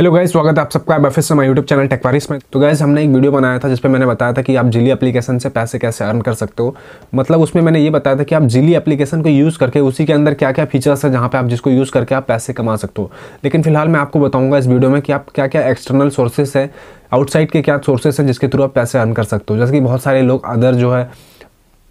hello guys स्वागत है आप सबका फिर से माय यूट्यूब चैनल टेक्वारिस में तो गाइज हमने एक वीडियो बनाया था जिसपे मैंने बताया था कि आप जिली एप्लीकेशन से पैसे कैसे अर्न कर सकते हो मतलब उसमें मैंने ये बताया था कि आप जिली एप्लीकेशन को यूज़ करके उसी के अंदर क्या क्या फीचर्स है जहाँ पे आप जिसको यूज़ करके आप पैसे कमा सकते हो लेकिन फिलहाल मैं आपको बताऊँगा इस वीडियो में कि आप क्या क्या एक्सटर्नल सोर्सेस है आउटसाइड के क्या सोर्सेस हैं जिसके थ्रू आप पैसे अर्न कर सकते हो जैसे कि बहुत सारे लोग अदर जो है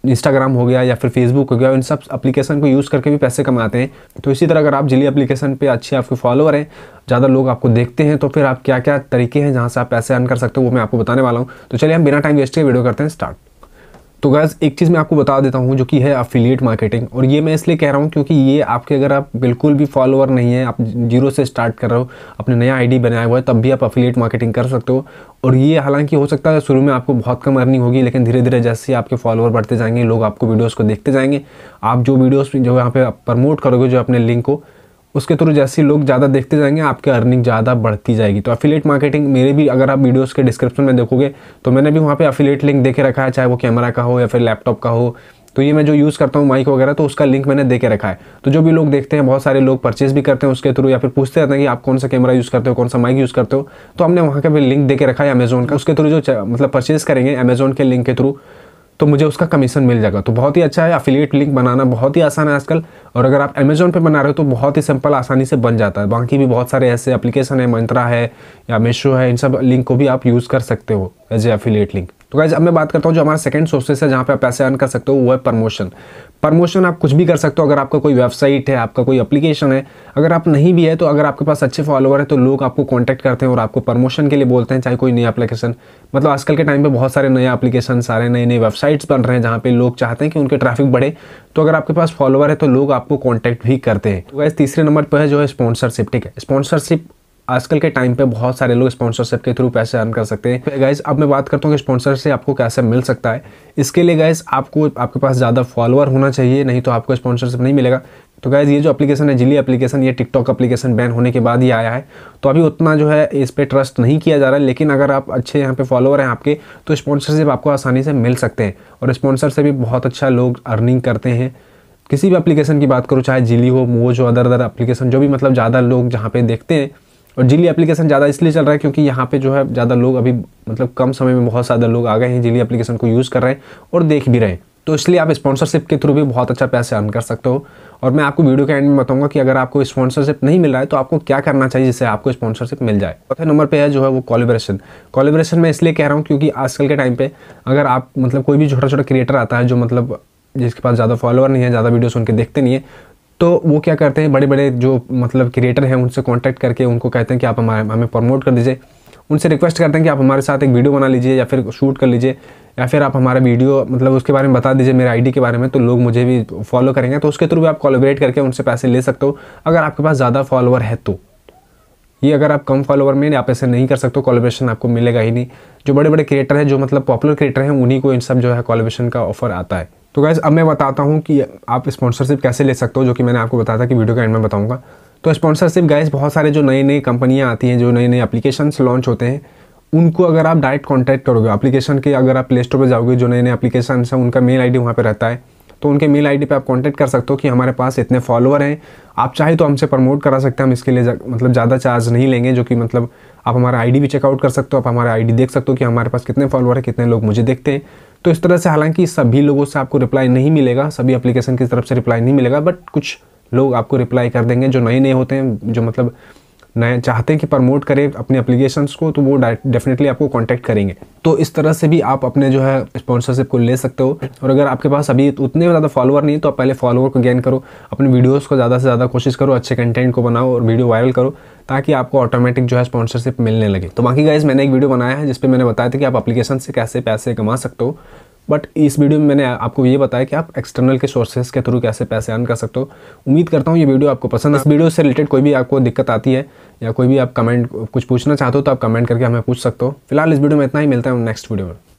इंस्टाग्राम हो गया या फिर फेसबुक हो गया इन सब एप्लीकेशन को यूज़ करके भी पैसे कमाते हैं तो इसी तरह अगर आप जिली एप्लीकेशन पे अच्छे आपके फॉलोअर हैं ज़्यादा लोग आपको देखते हैं तो फिर आप क्या क्या तरीके हैं जहाँ से आप पैसे अर्न कर सकते हो वो मैं आपको बताने वाला हूँ तो चलिए हम बिना टाइम वेस्ट के वीडियो करते हैं स्टार्ट तो गैस एक चीज़ मैं आपको बता देता हूँ जो कि है अफिलिएट मार्केटिंग और ये मैं इसलिए कह रहा हूँ क्योंकि ये आपके अगर आप बिल्कुल भी फॉलोअर नहीं है आप जीरो से स्टार्ट कर रहे हो अपने नया आईडी बनाया हुआ है तब भी आप अफिलिएट मार्केटिंग कर सकते हो और ये हालांकि हो सकता है शुरू में आपको बहुत कम अर्निंग होगी लेकिन धीरे धीरे जैसे ही आपके फॉलोअर बढ़ते जाएंगे लोग आपको वीडियोज़ को देखते जाएंगे आप जो वीडियोज़ जो यहाँ पर प्रमोट करोगे जो अपने लिंक को उसके थ्रू जैसे लोग ज़्यादा देखते जाएंगे आपकी अर्निंग ज़्यादा बढ़ती जाएगी तो अफिलेट मार्केटिंग मेरे भी अगर आप वीडियोस के डिस्क्रिप्शन में देखोगे तो मैंने भी वहाँ पे अफिलेट लिंक देखे रखा है चाहे वो कैमरा का हो या फिर लैपटॉप का हो तो ये मैं जो यूज़ करता हूँ माइक वगैरह तो उसका लिंक मैंने दे के रखा है तो जो भी लोग देखते हैं बहुत सारे लोग परचेज भी करते हैं उसके थ्रू या फिर पूछते रहते हैं कि आप कौन सा कैमरा यूज़ करते हो कौन सा माइक यूज़ करते हो तो हमने वहाँ का भी लिंक दे के रखा है अमेजोन का उसके थ्रू जो मतलब परचेज करेंगे अमेजोन के लिंक के थ्रू तो मुझे उसका कमीशन मिल जाएगा तो बहुत ही अच्छा है अफिलिएट लिंक बनाना बहुत ही आसान है आजकल और अगर आप अमेजोन पे बना रहे हो तो बहुत ही सिंपल आसानी से बन जाता है बाकी भी बहुत सारे ऐसे एप्लीकेशन है मंत्रा है या मेशो है इन सब लिंक को भी आप यूज़ कर सकते हो एज ए अफिलिएट लिंक तो गाइज अब मैं बात करता हूँ जो हमारा सेकंड सोर्सेस है जहाँ पे आप पैसे अर्न कर सकते हो वो है प्रमोशन प्रमोशन आप कुछ भी कर सकते हो अगर आपका कोई वेबसाइट है आपका कोई एप्लीकेशन है अगर आप नहीं भी है तो अगर आपके पास अच्छे फॉलोअर है तो लोग आपको कॉन्टैक्ट करते हैं और आपको प्रमोशन के लिए बोलते हैं चाहे कोई नया एप्लीकेशन मतलब आजकल के टाइम पर बहुत सारे नए एप्लीकेशन सारे नए नए वेबसाइट्स बन रहे हैं जहाँ पर लोग चाहते हैं कि उनके ट्रैफिक बढ़े तो अगर आपके पास फॉलोअर है तो लोग आपको कॉन्टैक्ट भी करते हैं तो गाइज तीसरे नंबर पर है जो है स्पॉन्सरशिप ठीक है स्पॉन्सरशिप आजकल के टाइम पे बहुत सारे लोग स्पॉन्सरशिप के थ्रू पैसे अर्न कर सकते हैं गाइज अब मैं बात करता हूँ कि स्पॉन्सर से आपको कैसे मिल सकता है इसके लिए गाइज आपको आपके पास ज़्यादा फॉलोअर होना चाहिए नहीं तो आपको स्पॉन्सरशिप नहीं मिलेगा तो गाइज़ ये जो एप्लीकेशन है जिली एप्लीकेशन ये टिकटॉक एप्लीकेशन बैन होने के बाद ही आया है तो अभी उतना जो है इस पर ट्रस्ट नहीं किया जा रहा है लेकिन अगर आप अच्छे यहाँ पे फॉलोअर हैं आपके तो स्पॉन्सरशिप आपको आसानी से मिल सकते हैं और स्पॉन्सर से भी बहुत अच्छा लोग अर्निंग करते हैं किसी भी एप्लीकेशन की बात करूँ चाहे जिली हो मोज हो अदर अदर एप्लीकेशन जो भी मतलब ज़्यादा लोग जहाँ पर देखते हैं और जिली एप्लीकेशन ज़्यादा इसलिए चल रहा है क्योंकि यहाँ पे जो है ज़्यादा लोग अभी मतलब कम समय में बहुत ज़्यादा लोग आ गए हैं जिली एप्लीकेशन को यूज़ कर रहे हैं और देख भी रहे हैं तो इसलिए आप स्पॉन्सरशिप के थ्रू भी बहुत अच्छा पैसे अर्न कर सकते हो और मैं आपको वीडियो के एंड में बताऊंगा कि अगर आपको स्पॉन्सरशिप नहीं मिल रहा है तो आपको क्या करना चाहिए जिससे आपको स्पॉन्सरशिप मिल जाए चौथे नंबर पे है जो है वो कॉलेब्रेशन कॉलेब्रेशन मैं इसलिए कह रहा हूँ क्योंकि आजकल के टाइम पर अगर आप मतलब कोई भी छोटा छोटा क्रिएटर आता है जो मतलब जिसके पास ज़्यादा फॉलोअर नहीं है ज़्यादा वीडियोस उनके देखते नहीं है तो वो क्या करते हैं बड़े बड़े जो मतलब क्रिएटर हैं उनसे कॉन्टैक्ट करके उनको कहते हैं कि आप हमारे हमें प्रमोट कर दीजिए उनसे रिक्वेस्ट करते हैं कि आप हमारे साथ एक वीडियो बना लीजिए या फिर शूट कर लीजिए या फिर आप हमारा वीडियो मतलब उसके बारे में बता दीजिए मेरे आईडी के बारे में तो लोग मुझे भी फॉलो करेंगे तो उसके थ्रू भी आप कॉलोबरेट करके उनसे पैसे ले सकते हो अगर आपके पास ज़्यादा फॉलोअर है तो ये अगर आप कम फॉलोवर में आप ऐसे नहीं कर सकते हो आपको मिलेगा ही नहीं जो बड़े बड़े क्रिएटर हैं जो मतलब पॉपुलर क्रिएटर हैं उन्हीं को इन सब जो है कॉलोबेशन का ऑफर आता है तो गैस अब मैं बताता हूँ कि आप स्पॉन्सरशिप कैसे ले सकते हो जो कि मैंने आपको बताया था कि वीडियो के एंड में बताऊँगा तो स्पॉन्सरशिप गैस बहुत सारे जो नई नई कंपनियाँ आती हैं जो नए नए एप्लीकेशंस लॉन्च होते हैं उनको अगर आप डायरेक्ट कॉन्टैक्ट करोगे अपलीकेशन के अगर आप प्ले स्टोर पर जाओगे जो नए नए एप्लीकेशन हैं उनका मेल आई डी वहाँ पर रहता है तो उनके मेल आईडी पे आप कांटेक्ट कर सकते हो कि हमारे पास इतने फॉलोअर हैं आप चाहे तो हमसे प्रमोट करा सकते हैं हम इसके लिए जा, मतलब ज़्यादा चार्ज नहीं लेंगे जो कि मतलब आप हमारा आईडी भी चेकआउट कर सकते हो आप हमारा आईडी देख सकते हो कि हमारे पास कितने फॉलोअर हैं कितने लोग मुझे देखते हैं तो इस तरह से हालांकि सभी लोगों से आपको रिप्लाई नहीं मिलेगा सभी अपलीकेशन की तरफ से रिप्लाई नहीं मिलेगा बट कुछ लोग आपको रिप्लाई कर देंगे जो नए नए होते हैं जो मतलब नए चाहते हैं कि प्रमोट करें अपने एप्लीकेशंस को तो वो डेफिनेटली आपको कॉन्टैक्ट करेंगे तो इस तरह से भी आप अपने जो है स्पॉन्सरशिप को ले सकते हो और अगर आपके पास अभी उतने ज़्यादा फॉलोअर नहीं तो आप पहले फॉलोअर को गेन करो अपने वीडियोज़ को ज़्यादा से ज़्यादा कोशिश करो अच्छे कंटेंट को बनाओ और वीडियो वायरल करो ताकि आपको ऑटोमेटिक जो है स्पॉन्सरशिप मिलने लगे तो बाकी गाइज मैंने एक वीडियो बनाया है जिसपे मैंने बताया था कि आप अपलीकेशन से कैसे पैसे कमा सकते हो बट इस वीडियो में मैंने आपको ये बताया कि आप एक्सटर्नल के सोर्सेज के थ्रू कैसे पैसे अर्न कर सकते हो उम्मीद करता हूँ ये वीडियो आपको पसंद है इस वीडियो से रिलेटेड कोई भी आपको दिक्कत आती है या कोई भी आप कमेंट कुछ पूछना चाहते हो तो आप कमेंट करके हमें पूछ सकते हो फिलहाल इस वीडियो में इतना ही मिलता है नेक्स्ट वीडियो में